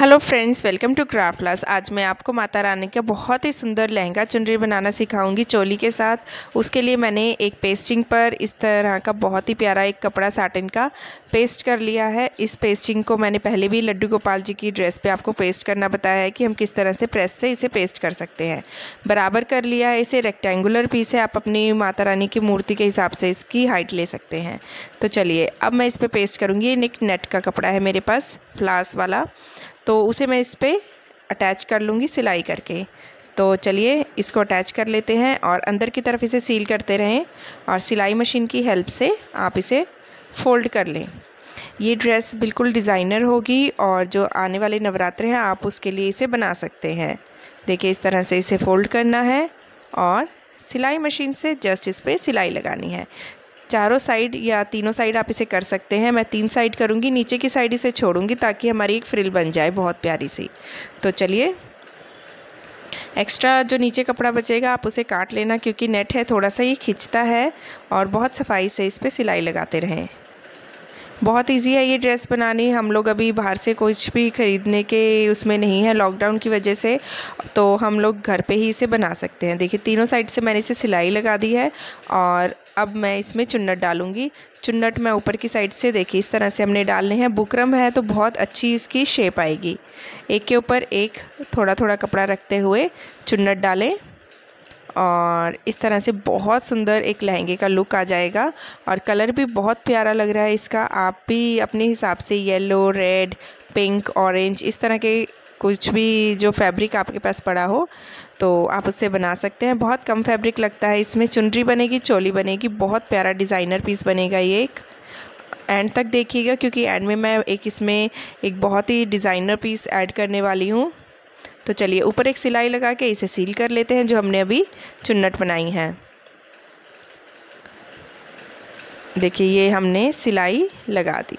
hello friends welcome to craft class आज मैं आपको माता रानी का बहुत ही सुंदर लहंगा चुनरी बनाना सिखाऊंगी चोली के साथ उसके लिए मैंने एक पेस्टिंग पर इस तरह का बहुत ही प्यारा एक कपड़ा साटन का पेस्ट कर लिया है इस पेस्टिंग को मैंने पहले भी लड्डू गोपाल जी की ड्रेस पे आपको पेस्ट करना बताया है कि हम किस तरह से प्रेस से इसे पेस्ट कर सकते हैं बराबर कर लिया है इसे रेक्टेंगुलर पीस है आप अपनी माता रानी की मूर्ति के हिसाब से इसकी हाइट ले सकते हैं तो चलिए अब मैं इस पर पेस्ट करूँगी एक नेट का कपड़ा है मेरे पास फ्लास वाला तो उसे मैं इस पर अटैच कर लूँगी सिलाई करके तो चलिए इसको अटैच कर लेते हैं और अंदर की तरफ इसे सील करते रहें और सिलाई मशीन की हेल्प से आप इसे फोल्ड कर लें ये ड्रेस बिल्कुल डिज़ाइनर होगी और जो आने वाले नवरात्र हैं आप उसके लिए इसे बना सकते हैं देखिए इस तरह से इसे फोल्ड करना है और सिलाई मशीन से जस्ट इस पर सिलाई लगानी है चारों साइड या तीनों साइड आप इसे कर सकते हैं मैं तीन साइड करूँगी नीचे की साइड इसे छोड़ूंगी ताकि हमारी एक फ्रिल बन जाए बहुत प्यारी सी तो चलिए एक्स्ट्रा जो नीचे कपड़ा बचेगा आप उसे काट लेना क्योंकि नेट है थोड़ा सा ये खींचता है और बहुत सफाई से इस पर सिलाई लगाते रहें बहुत इजी है ये ड्रेस बनानी हम लोग अभी बाहर से कुछ भी ख़रीदने के उसमें नहीं है लॉकडाउन की वजह से तो हम लोग घर पे ही इसे बना सकते हैं देखिए तीनों साइड से मैंने इसे सिलाई लगा दी है और अब मैं इसमें चुन्नट डालूंगी चुन्नट मैं ऊपर की साइड से देखिए इस तरह से हमने डालने हैं बुकरम है तो बहुत अच्छी इसकी शेप आएगी एक के ऊपर एक थोड़ा थोड़ा कपड़ा रखते हुए चुन्नट डालें और इस तरह से बहुत सुंदर एक लहंगे का लुक आ जाएगा और कलर भी बहुत प्यारा लग रहा है इसका आप भी अपने हिसाब से येलो रेड पिंक ऑरेंज इस तरह के कुछ भी जो फैब्रिक आपके पास पड़ा हो तो आप उससे बना सकते हैं बहुत कम फैब्रिक लगता है इसमें चुनरी बनेगी चोली बनेगी बहुत प्यारा डिज़ाइनर पीस बनेगा ये एक एंड तक देखिएगा क्योंकि एंड में मैं एक इसमें एक बहुत ही डिज़ाइनर पीस ऐड करने वाली हूँ तो चलिए ऊपर एक सिलाई लगा के इसे सील कर लेते हैं जो हमने अभी चुन्नट बनाई है देखिए ये हमने सिलाई लगा दी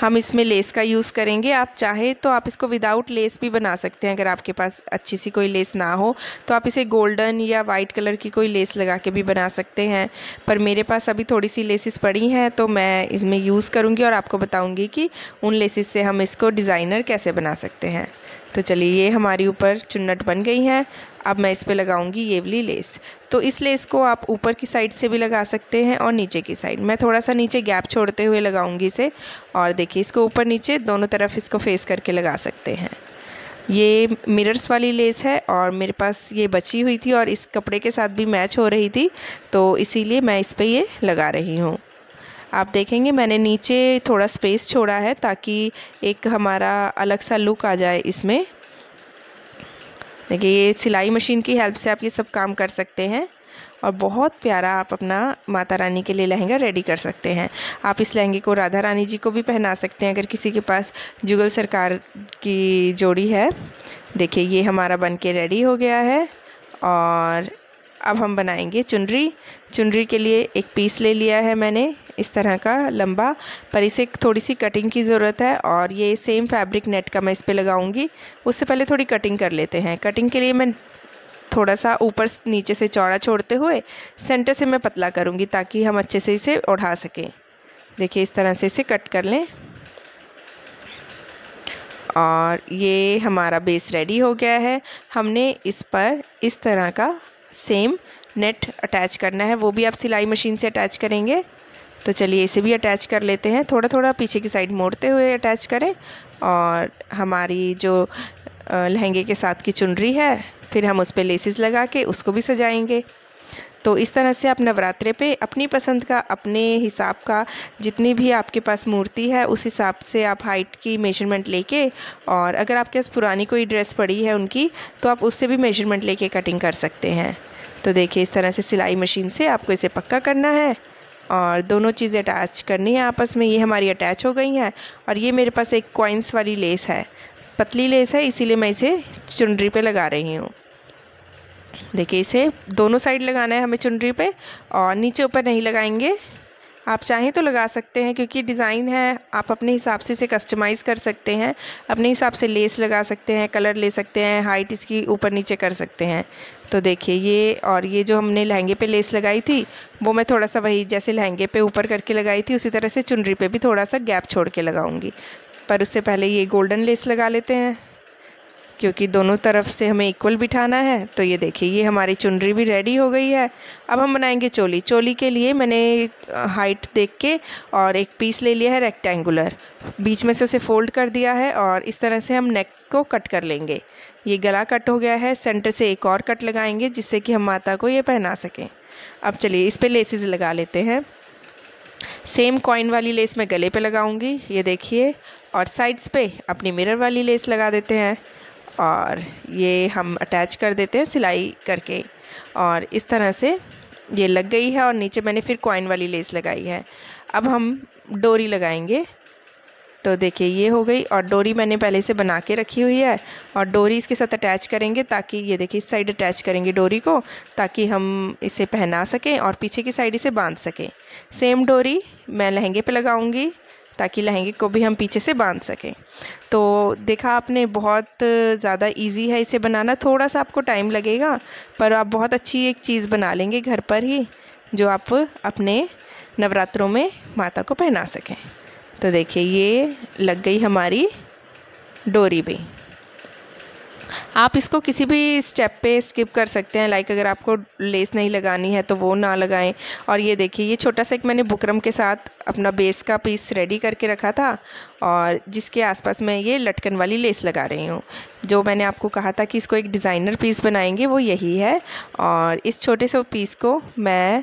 हम इसमें लेस का यूज़ करेंगे आप चाहे तो आप इसको विदाउट लेस भी बना सकते हैं अगर आपके पास अच्छी सी कोई लेस ना हो तो आप इसे गोल्डन या वाइट कलर की कोई लेस लगा के भी बना सकते हैं पर मेरे पास अभी थोड़ी सी लेसिस पड़ी हैं तो मैं इसमें यूज़ करूँगी और आपको बताऊँगी कि उन लेसिस से हम इसको डिज़ाइनर कैसे बना सकते हैं तो चलिए ये हमारी ऊपर चुन्नट बन गई हैं अब मैं इस पर लगाऊंगी ये वाली लेस तो इस लेस को आप ऊपर की साइड से भी लगा सकते हैं और नीचे की साइड मैं थोड़ा सा नीचे गैप छोड़ते हुए लगाऊंगी इसे और देखिए इसको ऊपर नीचे दोनों तरफ इसको फेस करके लगा सकते हैं ये मिरर्स वाली लेस है और मेरे पास ये बची हुई थी और इस कपड़े के साथ भी मैच हो रही थी तो इसीलिए मैं इस पर ये लगा रही हूँ आप देखेंगे मैंने नीचे थोड़ा स्पेस छोड़ा है ताकि एक हमारा अलग सा लुक आ जाए इसमें देखिए ये सिलाई मशीन की हेल्प से आप ये सब काम कर सकते हैं और बहुत प्यारा आप अपना माता रानी के लिए लहंगा रेडी कर सकते हैं आप इस लहंगे को राधा रानी जी को भी पहना सकते हैं अगर किसी के पास जुगल सरकार की जोड़ी है देखिए ये हमारा बन के रेडी हो गया है और अब हम बनाएंगे चुनरी चुनरी के लिए एक पीस ले लिया है मैंने इस तरह का लंबा पर इसे थोड़ी सी कटिंग की ज़रूरत है और ये सेम फैब्रिक नेट का मैं इस पर लगाऊंगी उससे पहले थोड़ी कटिंग कर लेते हैं कटिंग के लिए मैं थोड़ा सा ऊपर नीचे से चौड़ा छोड़ते हुए सेंटर से मैं पतला करूँगी ताकि हम अच्छे से इसे ओढ़ा सकें देखिए इस तरह से इसे कट कर लें और ये हमारा बेस रेडी हो गया है हमने इस पर इस तरह का सेम नेट अटैच करना है वो भी आप सिलाई मशीन से अटैच करेंगे तो चलिए इसे भी अटैच कर लेते हैं थोड़ा थोड़ा पीछे की साइड मोड़ते हुए अटैच करें और हमारी जो लहंगे के साथ की चुनरी है फिर हम उस पर लेसिस लगा के उसको भी सजाएंगे तो इस तरह से आप नवरात्रे पे अपनी पसंद का अपने हिसाब का जितनी भी आपके पास मूर्ति है उस हिसाब से आप हाइट की मेजरमेंट लेके और अगर आपके पास पुरानी कोई ड्रेस पड़ी है उनकी तो आप उससे भी मेजरमेंट लेके कटिंग कर सकते हैं तो देखिए इस तरह से सिलाई मशीन से आपको इसे पक्का करना है और दोनों चीज़ें अटैच करनी है आपस में ये हमारी अटैच हो गई हैं और ये मेरे पास एक कॉइन्स वाली लेस है पतली लेस है इसीलिए मैं इसे चुनरी पे लगा रही हूँ देखिए इसे दोनों साइड लगाना है हमें चुनरी पे और नीचे ऊपर नहीं लगाएंगे आप चाहें तो लगा सकते हैं क्योंकि डिज़ाइन है आप अपने हिसाब से इसे कस्टमाइज़ कर सकते हैं अपने हिसाब से लेस लगा सकते हैं कलर ले सकते हैं हाइट इसकी ऊपर नीचे कर सकते हैं तो देखिए ये और ये जो हमने लहंगे पे लेस लगाई थी वो मैं थोड़ा सा वही जैसे लहंगे पे ऊपर करके लगाई थी उसी तरह से चुनरी पर भी थोड़ा सा गैप छोड़ के लगाऊंगी पर उससे पहले ये गोल्डन लेस लगा लेते हैं क्योंकि दोनों तरफ से हमें इक्वल बिठाना है तो ये देखिए ये हमारी चुनरी भी रेडी हो गई है अब हम बनाएंगे चोली चोली के लिए मैंने हाइट देख के और एक पीस ले लिया है रेक्टेंगुलर बीच में से उसे फोल्ड कर दिया है और इस तरह से हम नेक को कट कर लेंगे ये गला कट हो गया है सेंटर से एक और कट लगाएंगे जिससे कि हम माता को ये पहना सकें अब चलिए इस पर लेसेज लगा लेते हैं सेम कॉइन वाली लेस मैं गले पर लगाऊँगी ये देखिए और साइड्स पे अपनी मिरर वाली लेस लगा देते हैं और ये हम अटैच कर देते हैं सिलाई करके और इस तरह से ये लग गई है और नीचे मैंने फिर कॉइन वाली लेस लगाई है अब हम डोरी लगाएंगे तो देखिए ये हो गई और डोरी मैंने पहले से बना के रखी हुई है और डोरी इसके साथ अटैच करेंगे ताकि ये देखिए इस साइड अटैच करेंगे डोरी को ताकि हम इसे पहना सकें और पीछे की साइड इसे बांध सकें सेम डोरी मैं लहंगे पे लगाऊंगी ताकि लहंगे को भी हम पीछे से बांध सकें तो देखा आपने बहुत ज़्यादा इजी है इसे बनाना थोड़ा सा आपको टाइम लगेगा पर आप बहुत अच्छी एक चीज़ बना लेंगे घर पर ही जो आप अपने नवरात्रों में माता को पहना सकें तो देखिए ये लग गई हमारी डोरी भी आप इसको किसी भी स्टेप पे स्किप कर सकते हैं लाइक अगर आपको लेस नहीं लगानी है तो वो ना लगाएं और ये देखिए ये छोटा सा एक मैंने बुकरम के साथ अपना बेस का पीस रेडी करके रखा था और जिसके आसपास मैं ये लटकन वाली लेस लगा रही हूँ जो मैंने आपको कहा था कि इसको एक डिज़ाइनर पीस बनाएंगे वो यही है और इस छोटे से पीस को मैं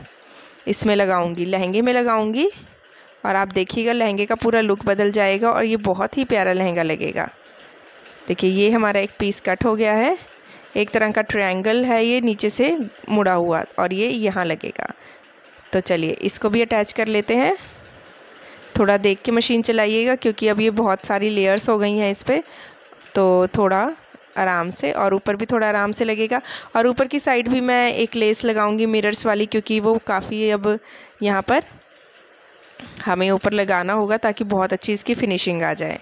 इसमें लगाऊँगी लहंगे में लगाऊँगी और आप देखिएगा लहंगे का पूरा लुक बदल जाएगा और ये बहुत ही प्यारा लहंगा लगेगा देखिए ये हमारा एक पीस कट हो गया है एक तरह का ट्रायंगल है ये नीचे से मुड़ा हुआ और ये यहाँ लगेगा तो चलिए इसको भी अटैच कर लेते हैं थोड़ा देख के मशीन चलाइएगा क्योंकि अब ये बहुत सारी लेयर्स हो गई हैं इस पर तो थोड़ा आराम से और ऊपर भी थोड़ा आराम से लगेगा और ऊपर की साइड भी मैं एक लेस लगाऊंगी मिरर्स वाली क्योंकि वो काफ़ी अब यहाँ पर हमें ऊपर लगाना होगा ताकि बहुत अच्छी इसकी फिनिशिंग आ जाए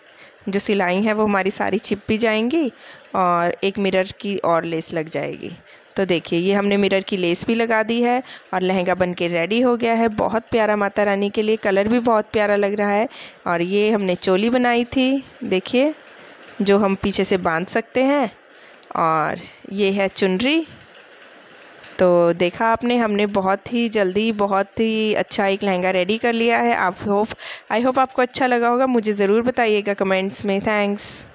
जो सिलाई है वो हमारी सारी छिप भी जाएंगी और एक मिरर की और लेस लग जाएगी तो देखिए ये हमने मिरर की लेस भी लगा दी है और लहंगा बन के रेडी हो गया है बहुत प्यारा माता रानी के लिए कलर भी बहुत प्यारा लग रहा है और ये हमने चोली बनाई थी देखिए जो हम पीछे से बांध सकते हैं और ये है चुनरी तो देखा आपने हमने बहुत ही जल्दी बहुत ही अच्छा एक लहंगा रेडी कर लिया है आप होप आई होप आपको अच्छा लगा होगा मुझे ज़रूर बताइएगा कमेंट्स में थैंक्स